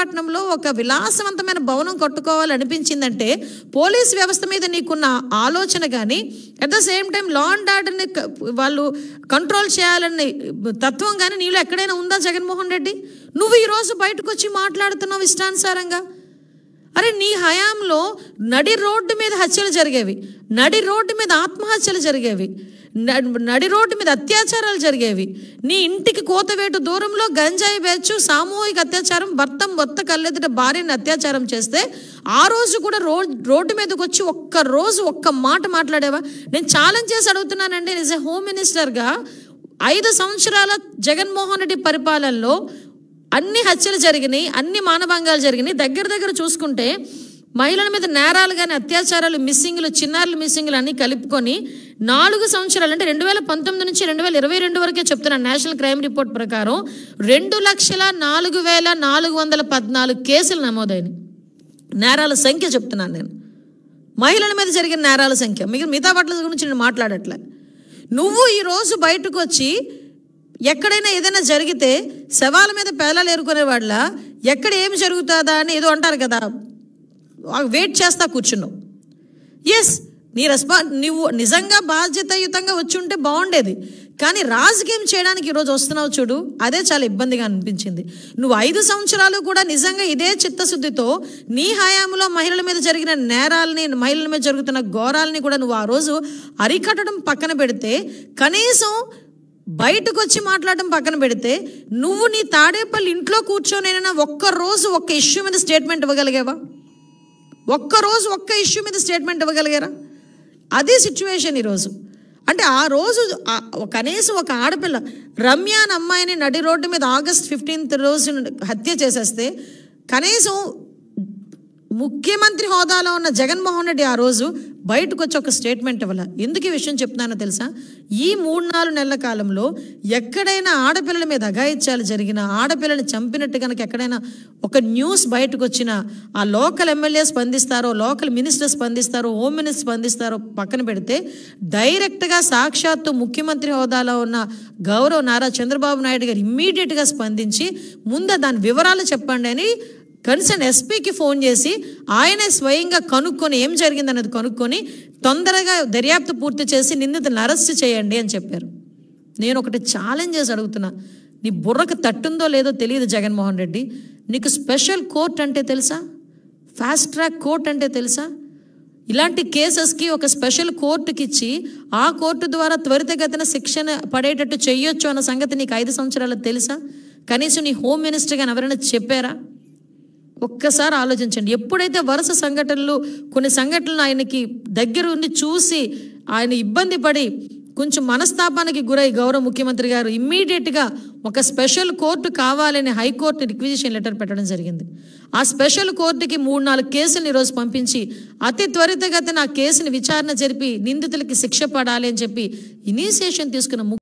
పట్టణంలో ఒక విలాసవంతమైన భవనం కట్టుకోవాలనిపించిందంటే పోలీస్ వ్యవస్థ మీద నీకున్న ఆలోచన కానీ at the same time law and ఆర్డర్ని వాళ్ళు కంట్రోల్ చేయాలని తత్వం కానీ నీళ్ళు ఎక్కడైనా ఉందా జగన్మోహన్ రెడ్డి నువ్వు ఈరోజు బయటకు వచ్చి మాట్లాడుతున్నావు ఇష్టానుసారంగా అరే నీ హయాంలో నడి రోడ్డు మీద హత్యలు జరిగేవి నడి రోడ్డు మీద ఆత్మహత్యలు జరిగేవి నడి రోడ్డు మీద అత్యాచారాలు జరిగేవి నీ ఇంటికి కోతవేటు దూరంలో గంజాయి వేచు సామూహిక అత్యాచారం భర్త మొత్త కళ్ళెదుట భార్యని అత్యాచారం చేస్తే ఆ రోజు కూడా రో రోడ్డు మీదకి వచ్చి ఒక్క రోజు ఒక్క మాట మాట్లాడేవా నేను ఛాలెంజ్ చేసి అడుగుతున్నానండి నిజ హోమ్ మినిస్టర్గా ఐదు సంవత్సరాల జగన్మోహన్ రెడ్డి పరిపాలనలో అన్ని హత్యలు జరిగినాయి అన్ని మానభంగాలు జరిగినాయి దగ్గర దగ్గర చూసుకుంటే మహిళల మీద నేరాలు కానీ అత్యాచారాలు మిస్సింగ్లు చిన్నారులు మిస్సింగ్లు అన్ని కలుపుకొని నాలుగు సంవత్సరాలు అంటే రెండు వేల పంతొమ్మిది నుంచి రెండు వేల ఇరవై రెండు వరకే చెప్తున్నాను నేషనల్ క్రైమ్ రిపోర్ట్ ప్రకారం రెండు లక్షల నాలుగు వేల నాలుగు వందల పద్నాలుగు కేసులు నమోదైనవి నేరాల సంఖ్య చెప్తున్నాను నేను మహిళల మీద జరిగిన నేరాల సంఖ్య మిగిలిన మిగతా పట్ల గురించి నేను మాట్లాడట్లే నువ్వు ఈరోజు బయటకు వచ్చి ఎక్కడైనా ఏదైనా జరిగితే శవాల మీద పేలాలు వాళ్ళ ఎక్కడ ఏమి జరుగుతుందా అని ఏదో అంటారు కదా వెయిట్ చేస్తా కూర్చున్నావు ఎస్ నీ రెస్పా నువ్వు నిజంగా బాధ్యతయుతంగా వచ్చి ఉంటే బాగుండేది కానీ రాజకీయం చేయడానికి ఈరోజు వస్తున్నావు చూడు అదే చాలా ఇబ్బందిగా అనిపించింది నువ్వు ఐదు సంవత్సరాలు కూడా నిజంగా ఇదే చిత్తశుద్ధితో నీ హయాంలో మహిళల మీద జరిగిన నేరాలని మహిళల మీద జరుగుతున్న ఘోరాలని కూడా నువ్వు ఆ రోజు అరికట్టడం పక్కన పెడితే కనీసం బయటకు వచ్చి మాట్లాడడం పక్కన పెడితే నువ్వు నీ తాడేపల్లి ఇంట్లో కూర్చోనైనా ఒక్క రోజు ఒక్క ఇష్యూ మీద స్టేట్మెంట్ ఇవ్వగలిగావా ఒక్కరోజు ఒక్క ఇష్యూ మీద స్టేట్మెంట్ ఇవ్వగలిగారా అదే సిచ్యువేషన్ ఈరోజు అంటే ఆ రోజు కనీసం ఒక ఆడపిల్ల రమ్య అని అమ్మాయిని నడి రోడ్డు మీద ఆగస్ట్ ఫిఫ్టీన్త్ రోజు హత్య చేసేస్తే కనీసం ముఖ్యమంత్రి హోదాలో ఉన్న జగన్మోహన్ రెడ్డి ఆ రోజు బయటకు వచ్చి ఒక స్టేట్మెంట్ ఇవ్వాల ఎందుకు ఈ విషయం చెప్తున్నానో తెలుసా ఈ మూడు నాలుగు నెలల కాలంలో ఎక్కడైనా ఆడపిల్లల మీద అఘాయిత్యాలు జరిగిన ఆడపిల్లని చంపినట్టు కనుక ఎక్కడైనా ఒక న్యూస్ బయటకు వచ్చినా ఆ లోకల్ ఎమ్మెల్యే స్పందిస్తారో లోకల్ మినిస్టర్ స్పందిస్తారో హోమ్ మినిస్టర్ స్పందిస్తారో పక్కన పెడితే డైరెక్ట్గా సాక్షాత్తు ముఖ్యమంత్రి హోదాలో ఉన్న గౌరవ్ నారా చంద్రబాబు నాయుడు గారు ఇమ్మీడియట్గా స్పందించి ముందు దాని వివరాలు చెప్పండి అని కనీసం ఎస్పీకి ఫోన్ చేసి ఆయనే స్వయంగా కనుక్కొని ఏం జరిగింది అన్నది కనుక్కొని తొందరగా దర్యాప్తు పూర్తి చేసి నిందితను అరెస్ట్ చేయండి అని చెప్పారు నేను ఒకటి ఛాలెంజ్ చేసి అడుగుతున్నా నీ బుర్రకు తట్టుందో లేదో తెలియదు జగన్మోహన్ రెడ్డి నీకు స్పెషల్ కోర్ట్ అంటే తెలుసా ఫాస్ట్ ట్రాక్ కోర్ట్ అంటే తెలుసా ఇలాంటి కేసెస్కి ఒక స్పెషల్ కోర్టుకి ఇచ్చి ఆ కోర్టు ద్వారా త్వరితగతిన శిక్షణ పడేటట్టు చేయొచ్చు అన్న సంగతి నీకు ఐదు సంవత్సరాలు తెలుసా కనీసం నీ హోమ్ మినిస్టర్ ఎవరైనా చెప్పారా ఒక్కసారి ఆలోచించండి ఎప్పుడైతే వరుస సంఘటనలు కొన్ని సంఘటనలు ఆయనకి దగ్గర ఉండి చూసి ఆయన ఇబ్బంది పడి కొంచెం మనస్తాపానికి గురై గౌరవ ముఖ్యమంత్రి గారు ఇమ్మీడియట్గా ఒక స్పెషల్ కోర్టు కావాలని హైకోర్టు రిక్విజిషన్ లెటర్ పెట్టడం జరిగింది ఆ స్పెషల్ కోర్టుకి మూడు నాలుగు కేసులను ఈరోజు పంపించి అతి త్వరితగతిన ఆ కేసుని విచారణ జరిపి నిందితులకి శిక్ష పడాలి అని చెప్పి ఇనీషియేషన్ తీసుకున్న